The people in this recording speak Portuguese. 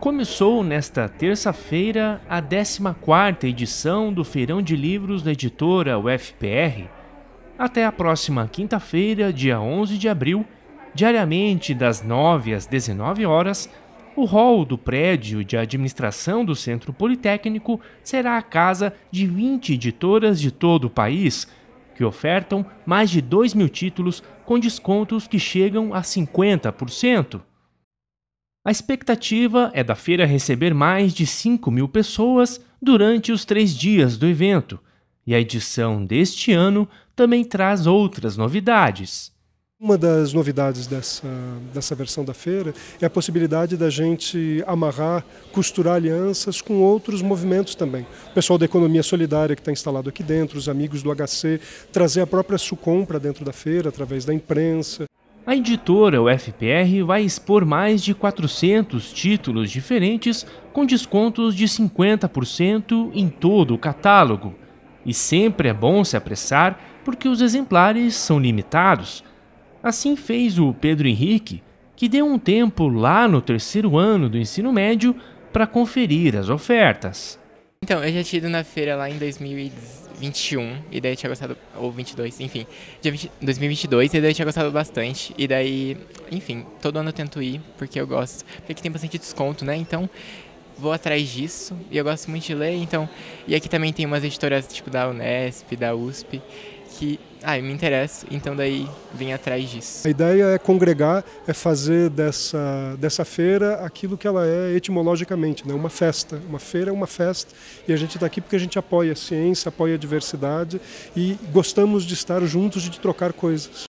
Começou nesta terça-feira a 14ª edição do Feirão de Livros da editora UFPR. Até a próxima quinta-feira, dia 11 de abril, diariamente das 9 às 19 horas, o hall do prédio de administração do Centro Politécnico será a casa de 20 editoras de todo o país, que ofertam mais de 2 mil títulos com descontos que chegam a 50%. A expectativa é da feira receber mais de 5 mil pessoas durante os três dias do evento, e a edição deste ano também traz outras novidades. Uma das novidades dessa, dessa versão da feira é a possibilidade da gente amarrar, costurar alianças com outros movimentos também. O pessoal da Economia Solidária que está instalado aqui dentro, os amigos do HC, trazer a própria SUCOM para dentro da feira através da imprensa. A editora UFPR vai expor mais de 400 títulos diferentes com descontos de 50% em todo o catálogo. E sempre é bom se apressar porque os exemplares são limitados. Assim fez o Pedro Henrique, que deu um tempo lá no terceiro ano do ensino médio para conferir as ofertas. Então, eu já tinha ido na feira lá em 2021, e daí eu tinha gostado, ou 22, enfim, dia 20, 2022, e daí eu tinha gostado bastante, e daí, enfim, todo ano eu tento ir, porque eu gosto, porque aqui tem bastante desconto, né, então vou atrás disso, e eu gosto muito de ler, então, e aqui também tem umas editoras, tipo, da Unesp, da USP, que ah, me interessa. então daí vem atrás disso. A ideia é congregar, é fazer dessa, dessa feira aquilo que ela é etimologicamente, né? uma festa. Uma feira é uma festa e a gente está aqui porque a gente apoia a ciência, apoia a diversidade e gostamos de estar juntos e de trocar coisas.